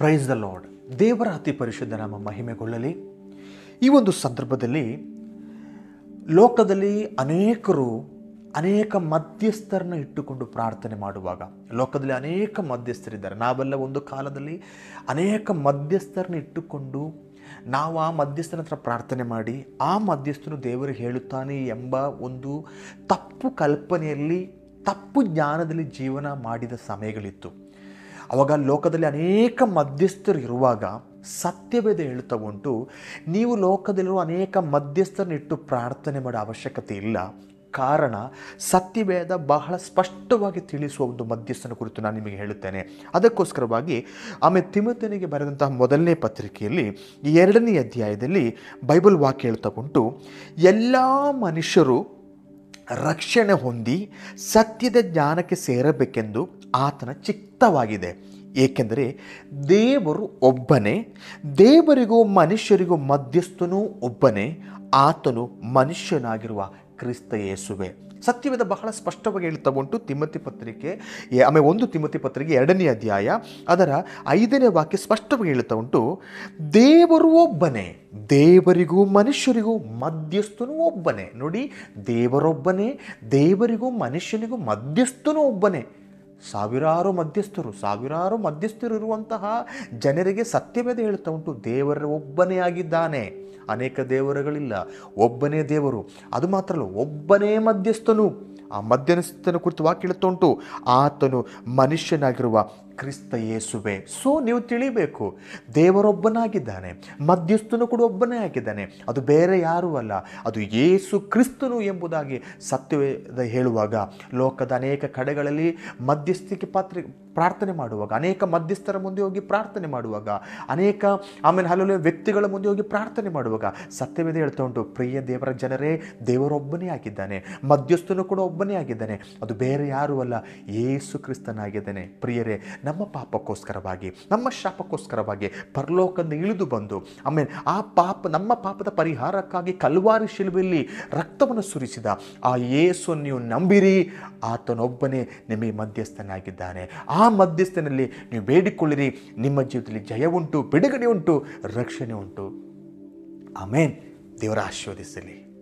praise the lord ದೇವರ ಅತಿ ಪರಿಶುದ್ಧ ನಮ್ಮ ಮಹಿಮೆಗೊಳ್ಳಲಿ ಈ ಒಂದು ಸಂದರ್ಭದಲ್ಲಿ ಲೋಕದಲ್ಲಿ ಅನೇಕರು ಅನೇಕ ಮಧ್ಯಸ್ಥರನ್ನ ಇಟ್ಟುಕೊಂಡು ಪ್ರಾರ್ಥನೆ ಮಾಡುವಾಗ ಲೋಕದಲ್ಲಿ ಅನೇಕ ಮಧ್ಯಸ್ಥರಿದ್ದಾರೆ ನಾವೆಲ್ಲ ಒಂದು ಕಾಲದಲ್ಲಿ ಅನೇಕ ಮಧ್ಯಸ್ಥರನ್ನ ಇಟ್ಟುಕೊಂಡು ನಾವು ಆ ಮಧ್ಯಸ್ಥನ ಹತ್ರ ಪ್ರಾರ್ಥನೆ ಮಾಡಿ ಆ ಮಧ್ಯಸ್ಥನು ದೇವರು ಹೇಳುತ್ತಾನೆ ಎಂಬ ಒಂದು ತಪ್ಪು ಕಲ್ಪನೆಯಲ್ಲಿ ತಪ್ಪು ಜ್ಞಾನದಲ್ಲಿ ಜೀವನ ಮಾಡಿದ ಸಮಯಗಳಿತ್ತು ಆವಾಗ ಲೋಕದಲ್ಲಿ ಅನೇಕ ಮಧ್ಯಸ್ಥರು ಇರುವಾಗ ಸತ್ಯವೇದ ಹೇಳ್ತಾ ಉಂಟು ನೀವು ಲೋಕದಲ್ಲಿರುವ ಅನೇಕ ಮಧ್ಯಸ್ಥರನ್ನಿಟ್ಟು ಪ್ರಾರ್ಥನೆ ಮಾಡೋ ಅವಶ್ಯಕತೆ ಇಲ್ಲ ಕಾರಣ ಸತ್ಯವೇದ ಬಹಳ ಸ್ಪಷ್ಟವಾಗಿ ತಿಳಿಸುವ ಒಂದು ಮಧ್ಯಸ್ಥನ ಕುರಿತು ನಾನು ನಿಮಗೆ ಹೇಳುತ್ತೇನೆ ಅದಕ್ಕೋಸ್ಕರವಾಗಿ ಆಮೇಲೆ ತಿಮ್ಮತನಿಗೆ ಬರೆದಂತಹ ಮೊದಲನೇ ಪತ್ರಿಕೆಯಲ್ಲಿ ಎರಡನೇ ಅಧ್ಯಾಯದಲ್ಲಿ ಬೈಬಲ್ ವಾಕ್ಯ ಹೇಳ್ತಾ ಉಂಟು ಎಲ್ಲ ಮನುಷ್ಯರು ರಕ್ಷಣೆ ಹೊಂದಿ ಸತ್ಯದ ಜ್ಞಾನಕ್ಕೆ ಸೇರಬೇಕೆಂದು ಆತನ ಚಿತ್ತವಾಗಿದೆ ಏಕೆಂದರೆ ದೇವರು ಒಬ್ಬನೇ ದೇವರಿಗೂ ಮನುಷ್ಯರಿಗೂ ಮಧ್ಯಸ್ಥನೂ ಒಬ್ಬನೇ ಆತನು ಮನುಷ್ಯನಾಗಿರುವ ಕ್ರಿಸ್ತ ಯೇಸುವೆ ಸತ್ಯವೇದ ಬಹಳ ಸ್ಪಷ್ಟವಾಗಿ ಹೇಳ್ತಾ ಉಂಟು ತಿಮ್ಮತಿ ಪತ್ರಿಕೆ ಆಮೇಲೆ ಒಂದು ತಿಮ್ಮತಿ ಪತ್ರಿಕೆ ಎರಡನೇ ಅಧ್ಯಾಯ ಅದರ ಐದನೇ ವಾಕ್ಯ ಸ್ಪಷ್ಟವಾಗಿ ಹೇಳ್ತಾ ಉಂಟು ದೇವರು ಒಬ್ಬನೇ ದೇವರಿಗೂ ಮನುಷ್ಯರಿಗೂ ಮಧ್ಯಸ್ಥನು ಒಬ್ಬನೇ ನೋಡಿ ದೇವರೊಬ್ಬನೇ ದೇವರಿಗೂ ಮನುಷ್ಯನಿಗೂ ಮಧ್ಯಸ್ಥನು ಒಬ್ಬನೇ ಸಾವಿರಾರು ಮಧ್ಯಸ್ಥರು ಸಾವಿರಾರು ಮಧ್ಯಸ್ಥರು ಇರುವಂತಹ ಜನರಿಗೆ ಸತ್ಯವೇದ ಹೇಳ್ತಾ ಉಂಟು ದೇವರ ಒಬ್ಬನೇ ಆಗಿದ್ದಾನೆ ಅನೇಕ ದೇವರುಗಳಿಲ್ಲ ಒಬ್ಬನೇ ದೇವರು ಅದು ಮಾತ್ರ ಅಲ್ಲ ಒಬ್ಬನೇ ಮಧ್ಯಸ್ಥನು ಆ ಮಧ್ಯಸ್ಥನ ಕುರಿತು ವಾಕ್ಯ ಉಂಟು ಆತನು ಮನುಷ್ಯನಾಗಿರುವ ಕ್ರಿಸ್ತ ಯೇಸುವೆ ಸೊ ನೀವು ತಿಳಿಬೇಕು ದೇವರೊಬ್ಬನಾಗಿದ್ದಾನೆ ಮಧ್ಯಸ್ಥನು ಕೂಡ ಒಬ್ಬನೇ ಆಗಿದ್ದಾನೆ ಅದು ಬೇರೆ ಯಾರೂ ಅಲ್ಲ ಅದು ಯೇಸು ಕ್ರಿಸ್ತನು ಎಂಬುದಾಗಿ ಸತ್ಯವೇದ ಹೇಳುವಾಗ ಲೋಕದ ಅನೇಕ ಕಡೆಗಳಲ್ಲಿ ಮಧ್ಯಸ್ಥಿಕೆ ಪಾತ್ರ ಪ್ರಾರ್ಥನೆ ಮಾಡುವಾಗ ಅನೇಕ ಮಧ್ಯಸ್ಥರ ಮುಂದೆ ಹೋಗಿ ಪ್ರಾರ್ಥನೆ ಮಾಡುವಾಗ ಅನೇಕ ಆಮೇಲೆ ಹಲವು ವ್ಯಕ್ತಿಗಳ ಮುಂದೆ ಹೋಗಿ ಪ್ರಾರ್ಥನೆ ಮಾಡುವಾಗ ಸತ್ಯವೇದ ಹೇಳ್ತಾ ಉಂಟು ಪ್ರಿಯ ದೇವರ ಜನರೇ ದೇವರೊಬ್ಬನೇ ಆಗಿದ್ದಾನೆ ಮಧ್ಯಸ್ಥನು ಕೂಡ ಒಬ್ಬನೇ ಆಗಿದ್ದಾನೆ ಅದು ಬೇರೆ ಯಾರೂ ಅಲ್ಲ ಯೇಸು ಕ್ರಿಸ್ತನಾಗಿದ್ದಾನೆ ಪ್ರಿಯರೇ ನಮ್ಮ ಪಾಪಕ್ಕೋಸ್ಕರವಾಗಿ ನಮ್ಮ ಶಾಪಕ್ಕೋಸ್ಕರವಾಗಿ ಪರಲೋಕದಿಂದ ಇಳಿದು ಬಂದು ಆಮೇಲೆ ಆ ಪಾಪ ನಮ್ಮ ಪಾಪದ ಪರಿಹಾರಕ್ಕಾಗಿ ಕಲ್ವಾರಿ ಶಿಲುಬೆಯಲ್ಲಿ ರಕ್ತವನ್ನು ಸುರಿಸಿದ ಆ ಯೇಸು ನೀವು ನಂಬಿರಿ ಆತನೊಬ್ಬನೇ ನಿಮಗೆ ಮಧ್ಯಸ್ಥನಾಗಿದ್ದಾನೆ ಆ ಮಧ್ಯಸ್ಥನಲ್ಲಿ ನೀವು ಬೇಡಿಕೊಳ್ಳಿರಿ ನಿಮ್ಮ ಜೀವದಲ್ಲಿ ಜಯ ಉಂಟು ಬಿಡುಗಡೆ ಉಂಟು ರಕ್ಷಣೆ ಉಂಟು ಆಮೇನ್ ದೇವರ ಆಶೀರ್ವದಿಸಲಿ